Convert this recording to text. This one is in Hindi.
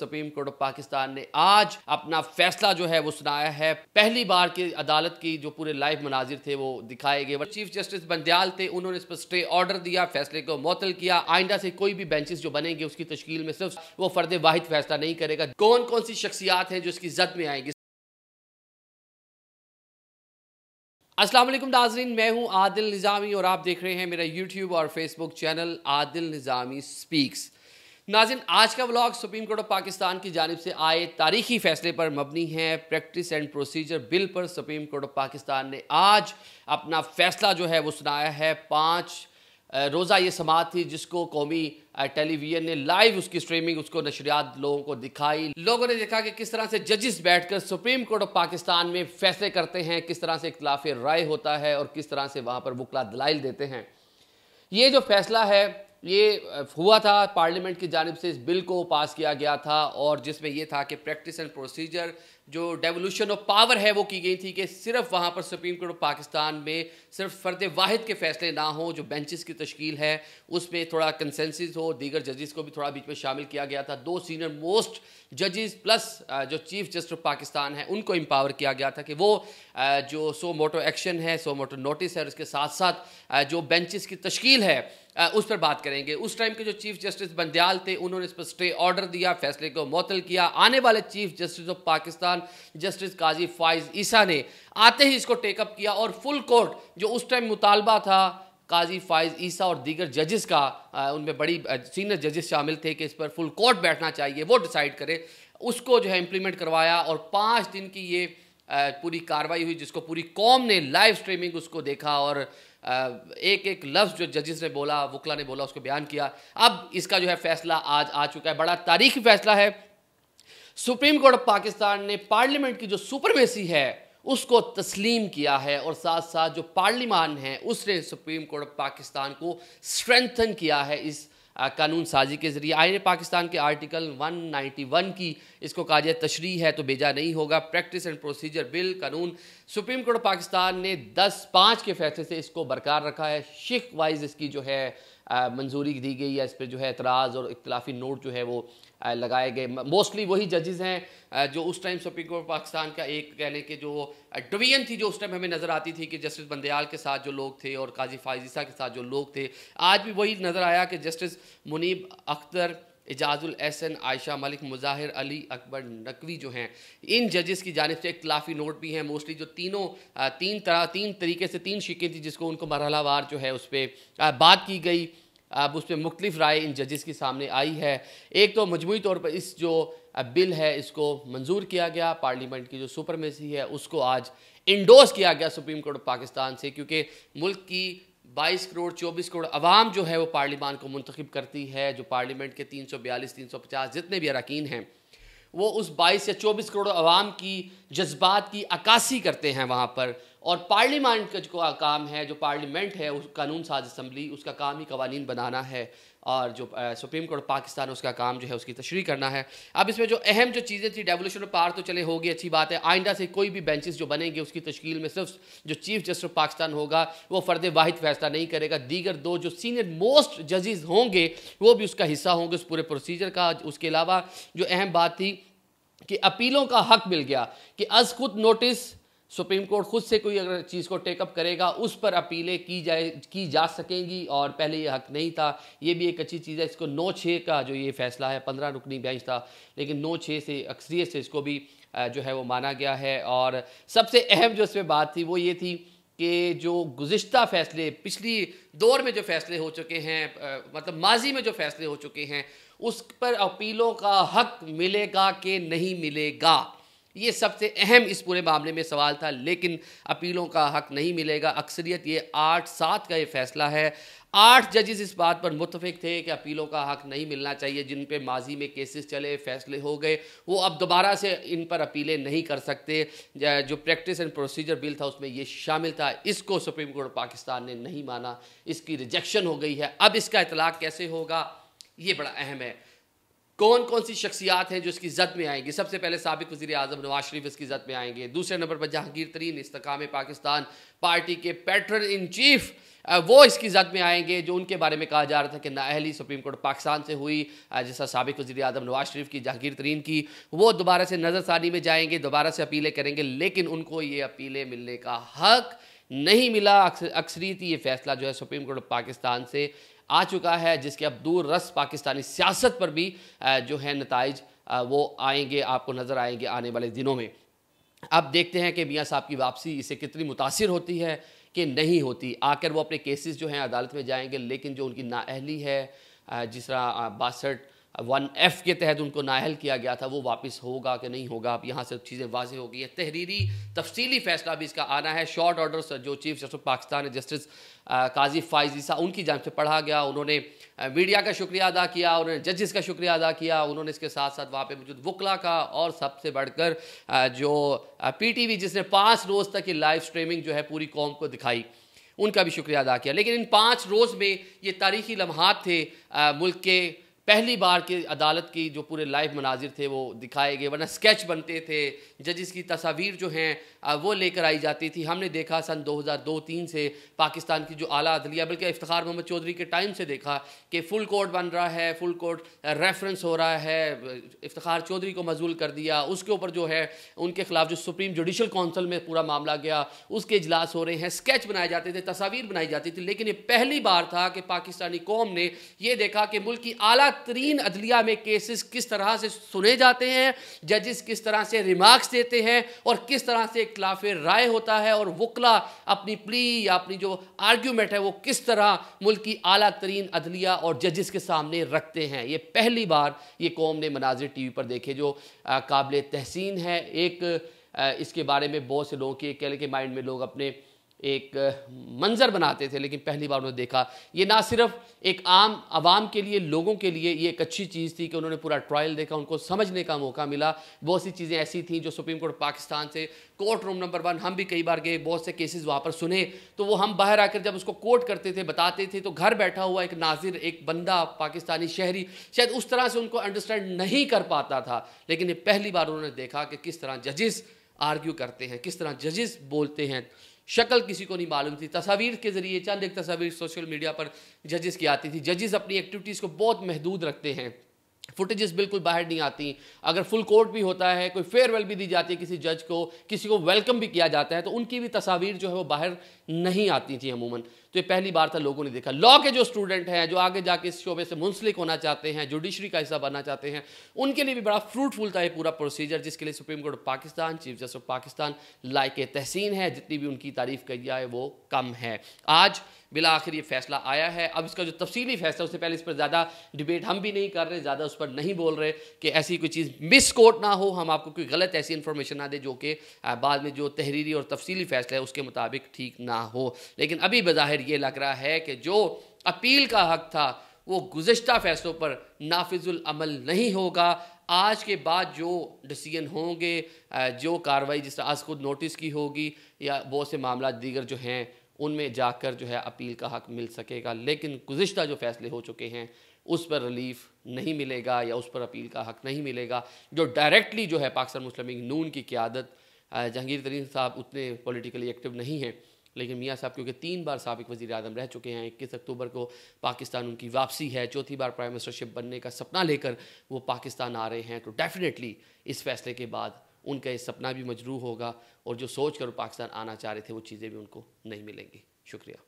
सुप्रीम कोर्ट ऑफ पाकिस्तान ने आज अपना फैसला जो है वो सुनाया है पहली बार की अदालत की जो पूरे लाइव मनाजिर थे वो दिखाए गए चीफ जस्टिस बंदयाल थे उन्होंने इस पर स्टे ऑर्डर दिया फैसले को मुतल किया आइंदा से कोई भी बेंचेस जो बनेंगे उसकी तश्कील में सिर्फ वो फर्द वाहिद फैसला नहीं करेगा कौन कौन सी शख्सियात हैं जो इसकी जद में आएंगी असलम नाजरीन मैं हूं आदिल निज़ामी और आप देख रहे हैं मेरा यूट्यूब और Facebook channel Adil Nizami speaks नाजिन आज का blog supreme court of Pakistan की जानब से आए तारीखी फैसले पर मबनी है प्रैक्टिस एंड प्रोसीजर बिल पर सुप्रीम कोर्ट ऑफ पाकिस्तान ने आज अपना फैसला जो है वो सुनाया है पाँच रोज़ा ये समात थी जिसको कौमी टेलीविजन ने लाइव उसकी स्ट्रीमिंग उसको नशरियात लोगों को दिखाई लोगों ने देखा कि किस तरह से जजेस बैठकर सुप्रीम कोर्ट ऑफ पाकिस्तान में फैसले करते हैं किस तरह से इख्लाफ राय होता है और किस तरह से वहाँ पर बुकला दलाइल देते हैं ये जो फैसला है ये हुआ था पार्लियामेंट की जानब से इस बिल को पास किया गया था और जिसमें यह था कि प्रैक्टिस एंड प्रोसीजर जो डेवोल्यूशन ऑफ पावर है वो की गई थी कि सिर्फ वहाँ पर सुप्रीम कोर्ट ऑफ पाकिस्तान में सिर्फ फर्द वाहिद के फैसले ना हो जो बेंचेस की तश्कील है उसमें थोड़ा कंसेंसिस हो दीगर जजेस को भी थोड़ा बीच में शामिल किया गया था दो सीनियर मोस्ट जजेस प्लस जो चीफ जस्टिस ऑफ पाकिस्तान है उनको एम्पावर किया गया था कि वो जो सो मोटो एक्शन है सो मोटो नोटिस है और उसके साथ साथ जो बेंचेस की तश्कील है उस पर बात करेंगे उस टाइम के जो चीफ जस्टिस बंदयाल थे उन्होंने इस पर स्टे ऑर्डर दिया फैसले को मअतल किया आने वाले चीफ जस्टिस ऑफ पाकिस्तान दौरान जस्टिस काजी फाइज ईसा ने आते ही इसको टेकअप किया और फुल कोर्ट जो उस टाइम मुतालबा था काजी फाइज ईसा और दीगर जजेस का उनमें बड़ी सीनियर जजेस शामिल थे कि इस पर फुल कोर्ट बैठना चाहिए वो डिसाइड करे उसको जो है इम्प्लीमेंट करवाया और पाँच दिन की ये पूरी कार्रवाई हुई जिसको पूरी कॉम ने लाइव स्ट्रीमिंग उसको देखा और एक एक लफ्ज़ जो जजेस ने बोला वकला ने बोला उसको बयान किया अब इसका जो है फैसला आज आ चुका है बड़ा तारीखी फैसला है सुप्रीम कोर्ट ऑफ पाकिस्तान ने पार्लियामेंट की जो सुपरमेसी है उसको तस्लीम किया है और साथ साथ जो पार्लिमान है उसने सुप्रीम कोर्ट ऑफ पाकिस्तान को स्ट्रेंथन किया है इस कानून साजी के ज़रिए आईने पाकिस्तान के आर्टिकल 191 की इसको कहा जाए तशरी है तो भेजा नहीं होगा प्रैक्टिस एंड प्रोसीजर बिल कानून सुप्रीम कोर्ट पाकिस्तान ने 10 पाँच के फैसले से इसको बरकरार रखा है शिक वाइज इसकी जो है मंजूरी दी गई है इस पर जो है एतराज़ और इख्लाफी नोट जो है वो लगाए गए मोस्टली वही जजेस हैं जो उस टाइम सुप्रीम कोर्ट पाकिस्तान का एक कहने के जो डिवीजन थी जो उस टाइम हमें नज़र आती थी कि जस्टिस बंदयाल के साथ जो लोग थे और काजी फायजीसा के साथ जो लोग थे आज भी वही नज़र आया कि जस्टिस मुनीब अख्तर एजाजुल एहसन आयशा मलिक मुजाहिर अली अकबर नकवी जो हैं इन जजेस की जानब से इख्तलाफी नोट भी हैं मोस्टली जो तीनों तीन तरह तीन तरीके से तीन शिकें थी जिसको उनको मरहलावार जो है उस पर बात की गई अब उस पर मुख्तफ राय इन जजेस के सामने आई है एक तो मजमू तौर पर इस जो बिल है इसको मंजूर किया गया पार्लियामेंट की जो सुपरमेसी है उसको आज इंडोस किया गया सुप्रीम कोर्ट पाकिस्तान से क्योंकि मुल्क की 22 करोड़ 24 करोड़ अवाम जो है वो पार्लीमान को मंतखब करती है जो पार्लीमेंट के 342 350 जितने भी अरकान हैं वो उस 22 या 24 करोड़ अवाम की जज्बात की अक्सी करते हैं वहाँ पर और पार्लियामेंट का जो काम है जो पार्लियामेंट है उस कानून साज असम्बली उसका काम ही कवानीन बनाना है और जो सुप्रीम कोर्ट पाकिस्तान उसका काम जो है उसकी तशरी करना है अब इसमें जो अहम जो चीज़ें थी डेवोल्यूशन ऑफ पार तो चले होगी अच्छी बात है आइंदा से कोई भी बेंचेस जो बनेंगे उसकी तश्ील में सिर्फ जो चीफ जस्टिस ऑफ पाकिस्तान होगा वो फर्द वाहिद फैसला नहीं करेगा दीगर दो जो सीनियर मोस्ट जजेज होंगे वो भी उसका हिस्सा होंगे उस पूरे प्रोसीजर का उसके अलावा जो अहम बात थी कि अपीलों का हक मिल गया कि अज खुद नोटिस सुप्रीम कोर्ट खुद से कोई अगर चीज़ को टेकअप करेगा उस पर अपीलें की जाए की जा सकेंगी और पहले ये हक नहीं था ये भी एक अच्छी चीज़ है इसको नौ छः का जो ये फैसला है पंद्रह रुकनी बेंच था लेकिन नौ छः से अक्सरियत से इसको भी जो है वो माना गया है और सबसे अहम जो इसमें बात थी वो ये थी कि जो गुज्त फैसले पिछली दौर में जो फैसले हो चुके हैं मतलब माजी में जो फैसले हो चुके हैं उस पर अपीलों का हक मिलेगा कि नहीं मिलेगा ये सबसे अहम इस पूरे मामले में सवाल था लेकिन अपीलों का हक नहीं मिलेगा अक्सरियत ये आठ सात का ये फैसला है आठ जजेस इस बात पर मुतफिक थे कि अपीलों का हक नहीं मिलना चाहिए जिन पे माजी में केसेस चले फैसले हो गए वो अब दोबारा से इन पर अपीलें नहीं कर सकते जो प्रैक्टिस एंड प्रोसीजर बिल था उसमें ये शामिल था इसको सुप्रीम कोर्ट पाकिस्तान ने नहीं माना इसकी रिजेक्शन हो गई है अब इसका इतलाक़ कैसे होगा ये बड़ा अहम है कौन कौन सी शख्सियात हैं जो इसकी जद में आएंगी सबसे पहले सबक वजी अजम नवाज शरीफ इसकी जद में आएंगे दूसरे नंबर पर जहांगीर तरीन इस्तकाम पाकिस्तान पार्टी के पैटर्न इन चीफ वो इसकी जद में आएंगे जो उनके बारे में कहा जा रहा था कि नाअहली सुप्रीम कोर्ट पाकिस्तान से हुई जैसा सबक वजी अजम नवाज शरीफ की जहांगीर तरीन की वो दोबारा से नज़रसानी में जाएंगे दोबारा से अपीलें करेंगे लेकिन उनको ये अपीलें मिलने का हक नहीं मिला अक्सरीत ये फैसला जो है सुप्रीम कोर्ट पाकिस्तान से आ चुका है जिसके अब दूर रस पाकिस्तानी सियासत पर भी जो है नतज वो आएंगे आपको नज़र आएंगे आने वाले दिनों में अब देखते हैं कि मियाँ साहब की वापसी इसे कितनी मुतासर होती है कि नहीं होती आकर वो अपने केसेस जो हैं अदालत में जाएंगे लेकिन जो उनकी नाअहली है जिस तरह बासठ वन एफ़ के तहत उनको नाहल किया गया था वो वापस होगा कि नहीं होगा अब यहाँ से चीज़ें वाज हो गई हैं तहरीरी तफसीली फैसला भी इसका आना है शॉर्ट ऑर्डर जो chief justice Pakistan justice Qazi Faez उनकी जान से पढ़ा गया उन्होंने मीडिया का शुक्रिया अदा किया उन्होंने जजेस का शुक्रिया अदा किया उन्होंने इसके साथ साथ वहाँ पे मौजूद वकला का और सबसे बढ़कर जो पी टी वी जिसने पाँच रोज़ तक ये लाइव स्ट्रीमिंग जो है पूरी कौम को दिखाई उनका भी शुक्रिया अदा किया लेकिन इन पाँच रोज़ में ये तारीखी लम्हात थे मुल्क के पहली बार के अदालत की जो पूरे लाइव मनाजिर थे वो दिखाए गए वरना स्केच बनते थे जजिस की तस्वीर जो हैं वो लेकर आई जाती थी हमने देखा सन 2002-3 से पाकिस्तान की जो आला अदलिया बल्कि इफ्तार मोहम्मद चौधरी के टाइम से देखा कि फुल कोर्ट बन रहा है फुल कोर्ट रेफरेंस हो रहा है इफ्तार चौधरी को मजूल कर दिया उसके ऊपर जो है उनके खिलाफ जो सुप्रीम जुडिशल काउंसिल में पूरा मामला गया उसके इजलास हो रहे हैं स्केच बनाए जाते थे तस्वीर बनाई जाती थी लेकिन ये पहली बार था कि पाकिस्तानी कौम ने यह देखा कि मुल्क की आला तरीन अदलिया में केसेस किस तरह से सुने जाते हैं जजेस किस तरह से रिमार्क्स देते हैं और किस तरह से खिलाफ राय होता है और वकला अपनी प्ली या अपनी जो आर्ग्यूमेंट है वो किस तरह मुल्क की अला तरीन अदलिया और जजेस के सामने रखते हैं ये पहली बार ये कौम ने मनाजिर टी वी पर देखे जो काबिल तहसीन है एक इसके बारे में बहुत से लोगों के कह के माइंड में लोग अपने एक मंज़र बनाते थे लेकिन पहली बार उन्होंने देखा ये ना सिर्फ एक आम आवाम के लिए लोगों के लिए ये एक अच्छी चीज़ थी कि उन्होंने पूरा ट्रायल देखा उनको समझने का मौका मिला बहुत सी चीज़ें ऐसी थी जो सुप्रीम कोर्ट पाकिस्तान से कोर्ट रूम नंबर वन हम भी कई बार गए बहुत से केसेस वहाँ पर सुने तो वो हम बाहर आकर जब उसको कोर्ट करते थे बताते थे तो घर बैठा हुआ एक नाजिर एक बंदा पाकिस्तानी शहरी शायद उस तरह से उनको अंडरस्टैंड नहीं कर पाता था लेकिन ये पहली बार उन्होंने देखा कि किस तरह जजेस आर्ग्यू करते हैं किस तरह जजेस बोलते हैं शक्ल किसी को नहीं मालूम थी तस्वीर के ज़रिए चंद एक तस्वीर सोशल मीडिया पर जजेस की आती थी जजेस अपनी एक्टिविटीज़ को बहुत महदूद रखते हैं फुटेजेस बिल्कुल बाहर नहीं आती अगर फुल कोर्ट भी होता है कोई फेयरवेल भी दी जाती है किसी जज को किसी को वेलकम भी किया जाता है तो उनकी भी तस्वीर जो है वो बाहर नहीं आती थी अमूमन तो ये पहली बार था लोगों ने देखा लॉ के जो स्टूडेंट हैं जो आगे जाके इस शोबे से मुंसलिक होना चाहते हैं जुडिशरी का हिस्सा बनना चाहते हैं उनके लिए भी बड़ा फ्रूटफुल था ये पूरा प्रोसीजर जिसके लिए supreme court of Pakistan chief justice of Pakistan लाइक तहसीन है जितनी भी उनकी तारीफ कही जाए वो कम है आज बिला आखिर ये फैसला आया है अब इसका जो तफसीली फैसला उससे पहले इस पर ज़्यादा डिबेट हम भी नहीं कर रहे ज़्यादा उस पर नहीं बोल रहे कि ऐसी कोई चीज़ मिस कोट ना हो हम आपको कोई गलत ऐसी इन्फॉर्मेशन ना दे जो कि बाद में जो तहरीरी और तफसीली फैसला है उसके मुताबिक ठीक ना हो लेकिन अभी बज़ाहिर पर यह लग रहा है कि जो अपील का हक था वो गुज्त फैसलों पर नाफिजुल अमल नहीं होगा आज के बाद जो डिसीजन होंगे जो कार्रवाई जिस आज खुद नोटिस की होगी या बहुत से मामला दीगर जो हैं उनमें जाकर जो है अपील का हक मिल सकेगा लेकिन गुज्त जो फैसले हो चुके हैं उस पर रिलीफ नहीं मिलेगा या उस पर अपील का हक नहीं मिलेगा जो डायरेक्टली जो है पाकिस्तान मुस्लिम नून की क्यादत जहांगीर तरीन साहब उतने पॉलिटिकली एक्टिव नहीं हैं लेकिन मियाँ साहब क्योंकि तीन बार सबक वजी अजम रह चुके हैं इक्कीस अक्टूबर को पाकिस्तान उनकी वापसी है चौथी बार प्राइम मिनिस्टरशिप बनने का सपना लेकर वो पाकिस्तान आ रहे हैं तो डेफिनेटली इस फैसले के बाद उनका ये सपना भी मजरू होगा और जो सोच कर पाकिस्तान आना चाह रहे थे वो चीज़ें भी उनको नहीं मिलेंगी शुक्रिया